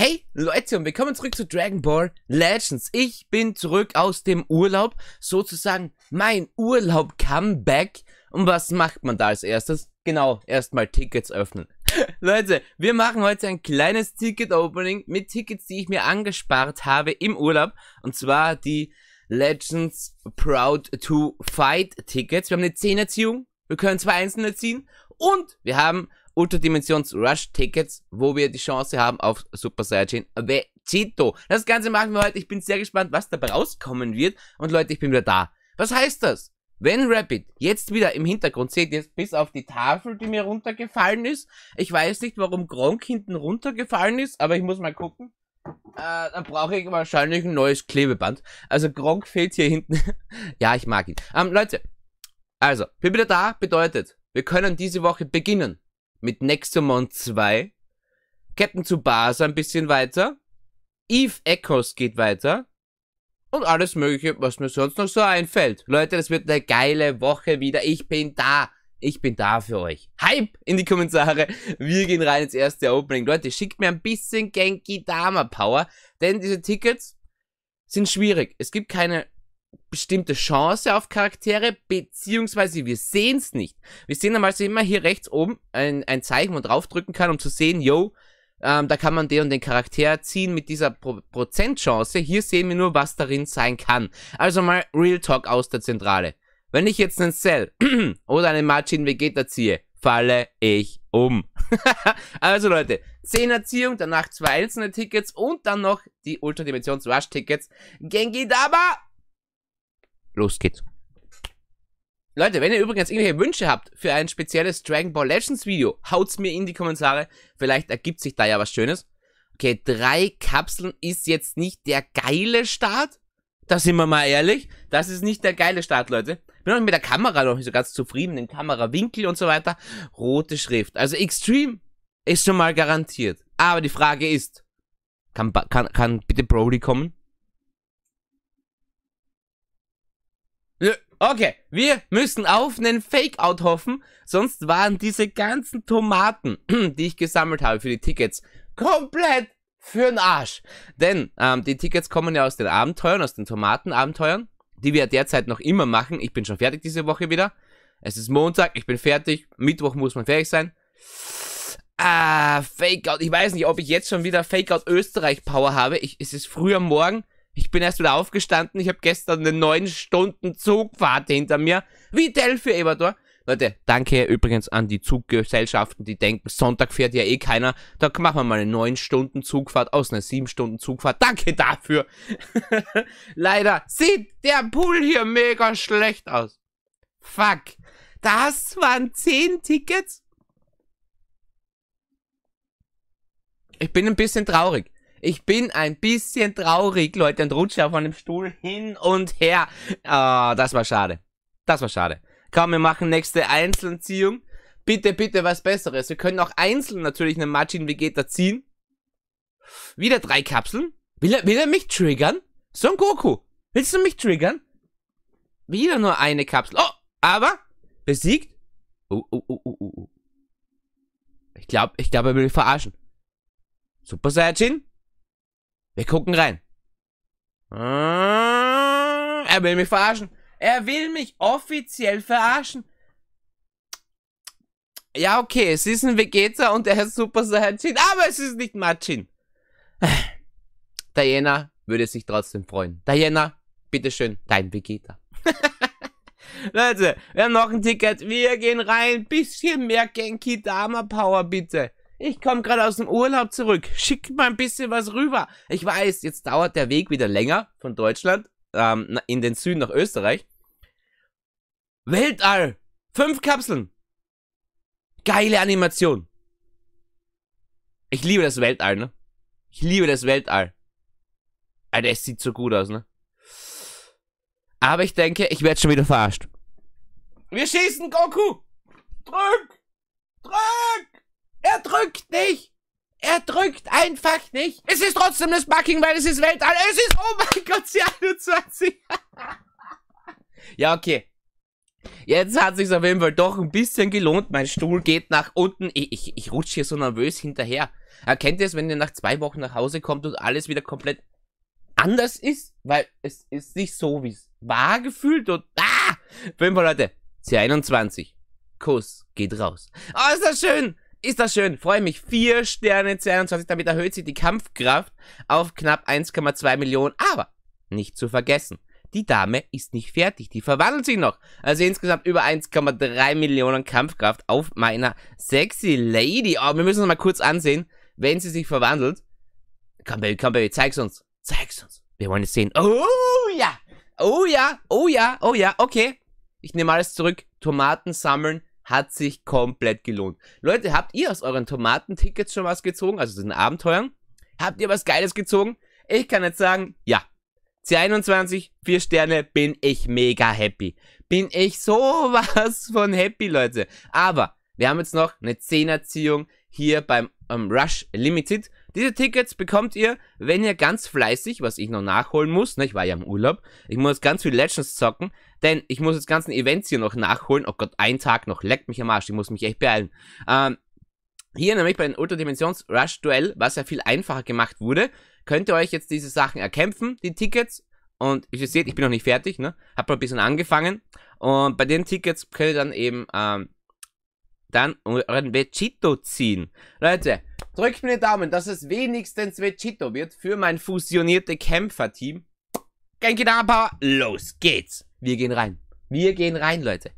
Hey Leute und willkommen zurück zu Dragon Ball Legends. Ich bin zurück aus dem Urlaub, sozusagen mein Urlaub-Comeback. Und was macht man da als erstes? Genau, erstmal Tickets öffnen. Leute, wir machen heute ein kleines Ticket-Opening mit Tickets, die ich mir angespart habe im Urlaub. Und zwar die Legends Proud to Fight Tickets. Wir haben eine 10 Erziehung, wir können zwei einzelne ziehen und wir haben Ultradimensions-Rush-Tickets, wo wir die Chance haben auf Super Saiyajin Vegito. Das Ganze machen wir heute. Ich bin sehr gespannt, was dabei rauskommen wird. Und Leute, ich bin wieder da. Was heißt das? Wenn Rabbit jetzt wieder im Hintergrund seht, jetzt bis auf die Tafel, die mir runtergefallen ist. Ich weiß nicht, warum Gronk hinten runtergefallen ist, aber ich muss mal gucken. Äh, dann brauche ich wahrscheinlich ein neues Klebeband. Also Gronk fehlt hier hinten. ja, ich mag ihn. Ähm, Leute, also, bin wieder da bedeutet, wir können diese Woche beginnen mit Nexomon 2. Captain Tsubasa ein bisschen weiter. Eve Echoes geht weiter. Und alles mögliche, was mir sonst noch so einfällt. Leute, das wird eine geile Woche wieder. Ich bin da. Ich bin da für euch. Hype in die Kommentare. Wir gehen rein ins erste Opening. Leute, schickt mir ein bisschen Genki Dama Power, denn diese Tickets sind schwierig. Es gibt keine bestimmte Chance auf Charaktere, beziehungsweise wir sehen es nicht. Wir sehen einmal so immer hier rechts oben ein, ein Zeichen, wo man draufdrücken kann, um zu sehen, yo, ähm, da kann man den und den Charakter ziehen mit dieser Pro Prozentchance. Hier sehen wir nur, was darin sein kann. Also mal Real Talk aus der Zentrale. Wenn ich jetzt einen Cell oder einen Margin Vegeta ziehe, falle ich um. also Leute, 10 Erziehung, danach zwei einzelne Tickets und dann noch die Ultradimensions Rush Tickets. Gengi Daba! los geht's. Leute, wenn ihr übrigens irgendwelche Wünsche habt für ein spezielles Dragon Ball Legends Video, haut's mir in die Kommentare. Vielleicht ergibt sich da ja was Schönes. Okay, drei Kapseln ist jetzt nicht der geile Start. Da sind wir mal ehrlich. Das ist nicht der geile Start, Leute. Bin auch mit der Kamera noch nicht so ganz zufrieden. Den Kamerawinkel und so weiter. Rote Schrift. Also Extreme ist schon mal garantiert. Aber die Frage ist, kann, kann, kann bitte Brody kommen? Okay, wir müssen auf einen Fake-Out hoffen, sonst waren diese ganzen Tomaten, die ich gesammelt habe für die Tickets, komplett für'n Arsch. Denn ähm, die Tickets kommen ja aus den Abenteuern, aus den Tomatenabenteuern, die wir derzeit noch immer machen. Ich bin schon fertig diese Woche wieder. Es ist Montag, ich bin fertig. Mittwoch muss man fertig sein. Ah, Fake-Out. Ich weiß nicht, ob ich jetzt schon wieder Fake-Out Österreich-Power habe. Ich, es ist früh am Morgen. Ich bin erst wieder aufgestanden. Ich habe gestern eine neun Stunden Zugfahrt hinter mir. Wie Delphi, für Evador. Leute, danke übrigens an die Zuggesellschaften, die denken, Sonntag fährt ja eh keiner. Da machen wir mal eine 9-Stunden-Zugfahrt aus einer 7-Stunden-Zugfahrt. Danke dafür. Leider sieht der Pool hier mega schlecht aus. Fuck. Das waren 10 Tickets? Ich bin ein bisschen traurig. Ich bin ein bisschen traurig, Leute, und rutsche auf dem Stuhl hin und her. Ah, das war schade. Das war schade. Komm, wir machen nächste Einzelziehung. Bitte, bitte was Besseres. Wir können auch einzeln natürlich einen Machin Vegeta ziehen. Wieder drei Kapseln. Will er, will er mich triggern? Son Goku, willst du mich triggern? Wieder nur eine Kapsel. Oh, aber besiegt. Uh, uh, uh, uh, uh. Ich glaube, ich glaub, er will mich verarschen. Super Saiyajin, wir gucken rein. Ah, er will mich verarschen. Er will mich offiziell verarschen. Ja, okay, es ist ein Vegeta und er ist Super Saiyajin, aber es ist nicht Machin. Diana würde sich trotzdem freuen. Diana, bitteschön, dein Vegeta. Leute, wir haben noch ein Ticket. Wir gehen rein. Bisschen mehr Genki Dama Power, bitte. Ich komme gerade aus dem Urlaub zurück. Schick mal ein bisschen was rüber. Ich weiß, jetzt dauert der Weg wieder länger von Deutschland ähm, in den Süden nach Österreich. Weltall! Fünf Kapseln! Geile Animation! Ich liebe das Weltall, ne? Ich liebe das Weltall. Alter, es sieht so gut aus, ne? Aber ich denke, ich werde schon wieder verarscht. Wir schießen, Goku! Drück! Drück! Er drückt nicht. Er drückt einfach nicht. Es ist trotzdem das Bucking, weil es ist Weltall. Es ist, oh mein Gott, sie 21. ja, okay. Jetzt hat es sich auf jeden Fall doch ein bisschen gelohnt. Mein Stuhl geht nach unten. Ich, ich, ich rutsche hier so nervös hinterher. Erkennt ihr es, wenn ihr nach zwei Wochen nach Hause kommt und alles wieder komplett anders ist? Weil es ist nicht so, wie es war gefühlt und ah! Auf jeden Fall, Leute, C21. Kuss geht raus. Oh, ist das schön! Ist das schön, freue mich. Vier Sterne 22, damit erhöht sich die Kampfkraft auf knapp 1,2 Millionen. Aber nicht zu vergessen, die Dame ist nicht fertig, die verwandelt sich noch. Also insgesamt über 1,3 Millionen Kampfkraft auf meiner sexy Lady. Oh, wir müssen uns mal kurz ansehen, wenn sie sich verwandelt. Komm, Baby, komm, Baby, zeig's uns. Zeig's uns. Wir wollen es sehen. Oh ja, oh ja, oh ja, oh ja, okay. Ich nehme alles zurück. Tomaten sammeln, hat sich komplett gelohnt. Leute, habt ihr aus euren Tomatentickets schon was gezogen? Also den Abenteuern? Habt ihr was Geiles gezogen? Ich kann jetzt sagen, ja. C21, 4 Sterne, bin ich mega happy. Bin ich sowas von happy, Leute. Aber wir haben jetzt noch eine 10er-Ziehung, hier beim ähm, Rush Limited. Diese Tickets bekommt ihr, wenn ihr ganz fleißig, was ich noch nachholen muss, ne, ich war ja im Urlaub, ich muss ganz viel Legends zocken, denn ich muss das ganzen Events hier noch nachholen. Oh Gott, ein Tag noch, leckt mich am Arsch, ich muss mich echt beeilen. Ähm, hier nämlich bei den Ultradimensions-Rush-Duell, was ja viel einfacher gemacht wurde, könnt ihr euch jetzt diese Sachen erkämpfen, die Tickets. Und wie ihr seht, ich bin noch nicht fertig, ne? Hab mal ein bisschen angefangen. Und bei den Tickets könnt ihr dann eben ähm, dann euren Vegito ziehen. Leute, drückt mir den Daumen, dass es wenigstens Vegito wird für mein fusionierte Kämpferteam. Genki Power, los geht's. Wir gehen rein. Wir gehen rein, Leute.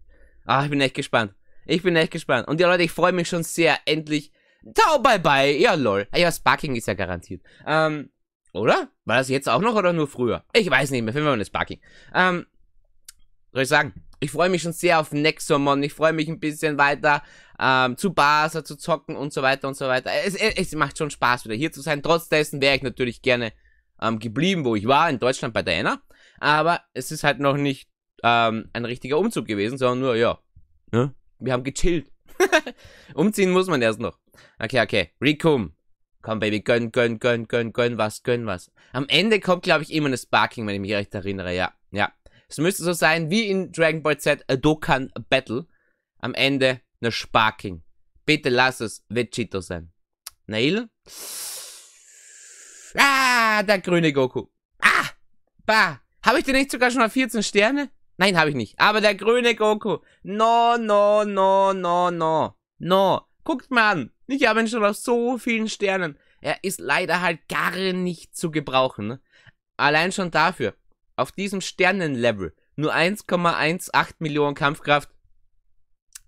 Ah, ich bin echt gespannt. Ich bin echt gespannt. Und ja, Leute, ich freue mich schon sehr. Endlich. Ciao, bye, bye. Ja, lol. Ja, Sparking ist ja garantiert. Ähm, oder? War das jetzt auch noch oder nur früher? Ich weiß nicht mehr. Finden wir mal das Sparking. Ähm, soll ich sagen? Ich freue mich schon sehr auf Nexomon. Ich freue mich ein bisschen weiter ähm, zu Basa zu zocken und so weiter und so weiter. Es, es, es macht schon Spaß, wieder hier zu sein. Trotz dessen wäre ich natürlich gerne ähm, geblieben, wo ich war, in Deutschland bei Diana. Aber es ist halt noch nicht ähm, ein richtiger Umzug gewesen, sondern nur, ja, ne? wir haben gechillt. Umziehen muss man erst noch. Okay, okay. Recum. Komm, Baby, gönn, gönn, gönn, gönn, gönn was, gönn was. Am Ende kommt, glaube ich, immer eine Sparking, wenn ich mich recht erinnere, ja. Ja, es müsste so sein wie in Dragon Ball Z Dokkan Battle. Am Ende eine Sparking. Bitte lass es Vegito sein. Nail? Ah, der grüne Goku. Ah, bah. Habe ich den nicht sogar schon mal 14 Sterne? Nein, habe ich nicht. Aber der grüne Goku. No, no, no, no, no. No. Guckt mal an. Ich habe ihn schon auf so vielen Sternen. Er ist leider halt gar nicht zu gebrauchen. Ne? Allein schon dafür auf diesem Sternenlevel nur 1,18 Millionen Kampfkraft.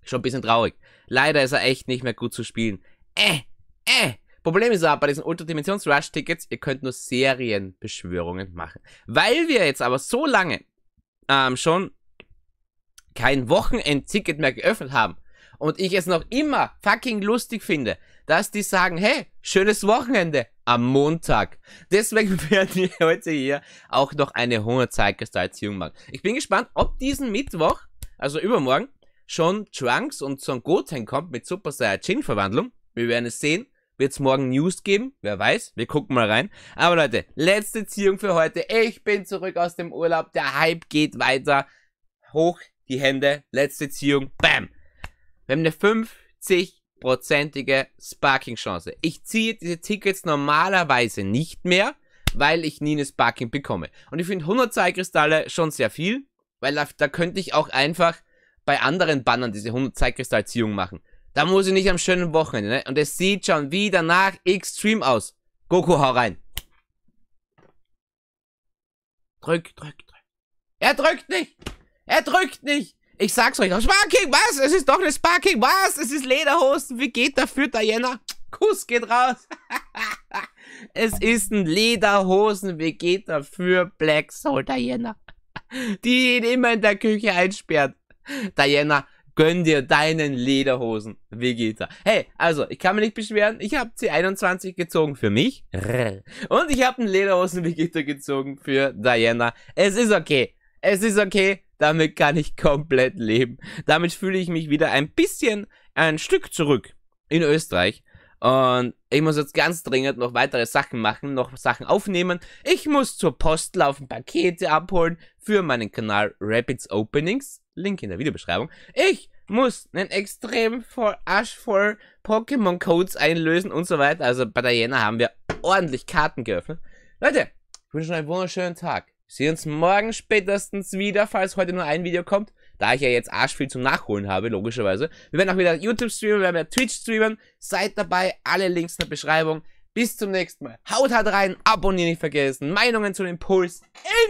Schon ein bisschen traurig. Leider ist er echt nicht mehr gut zu spielen. Äh, äh. Problem ist aber bei diesen Ultradimensions-Rush-Tickets, ihr könnt nur Serienbeschwörungen machen. Weil wir jetzt aber so lange ähm, schon kein Wochenendticket mehr geöffnet haben und ich es noch immer fucking lustig finde, dass die sagen, hey, schönes Wochenende am Montag. Deswegen werden wir heute hier auch noch eine Hungerzeitgestaltung machen. Ich bin gespannt, ob diesen Mittwoch, also übermorgen, schon Trunks und Son Goten kommt mit Super Saiyajin-Verwandlung. Wir werden es sehen. Wird es morgen News geben? Wer weiß. Wir gucken mal rein. Aber Leute, letzte Ziehung für heute. Ich bin zurück aus dem Urlaub. Der Hype geht weiter. Hoch die Hände. Letzte Ziehung. Bam. Wir haben eine 50 50-prozentige Sparking-Chance. Ich ziehe diese Tickets normalerweise nicht mehr, weil ich nie eine Sparking bekomme. Und ich finde 100 Zeitkristalle schon sehr viel, weil da, da, könnte ich auch einfach bei anderen Bannern diese 100 Zeitkristallziehung machen. Da muss ich nicht am schönen Wochenende, ne? Und es sieht schon wieder nach Extreme aus. Goku, hau rein. Drück, drück, drück. Er drückt nicht! Er drückt nicht! Ich sag's euch noch. Sparking, was? Es ist doch eine Sparking, was? Es ist Lederhosen. Wie geht dafür, Diana? Kuss geht raus. es ist ein Lederhosen. Wie geht dafür, Black Soul, Diana? Die ihn immer in der Küche einsperrt. Diana, gönn dir deinen Lederhosen, Vegeta. Hey, also, ich kann mich nicht beschweren, ich habe C21 gezogen für mich und ich habe einen Lederhosen Vegeta gezogen für Diana. Es ist okay. Es ist okay, damit kann ich komplett leben. Damit fühle ich mich wieder ein bisschen ein Stück zurück in Österreich. Und ich muss jetzt ganz dringend noch weitere Sachen machen, noch Sachen aufnehmen. Ich muss zur Post laufen, Pakete abholen für meinen Kanal Rapids Openings. Link in der Videobeschreibung. Ich muss einen extrem voll Asch voll Pokémon Codes einlösen und so weiter. Also bei der Jena haben wir ordentlich Karten geöffnet. Leute, ich wünsche euch einen wunderschönen Tag sehen uns morgen spätestens wieder, falls heute nur ein Video kommt. Da ich ja jetzt arsch viel zum Nachholen habe, logischerweise. Wir werden auch wieder YouTube streamen, wir werden wieder Twitch streamen. Seid dabei, alle Links in der Beschreibung. Bis zum nächsten Mal. Haut hart rein, abonnieren nicht vergessen. Meinungen zu den Puls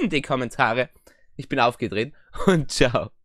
in die Kommentare. Ich bin aufgedreht und ciao.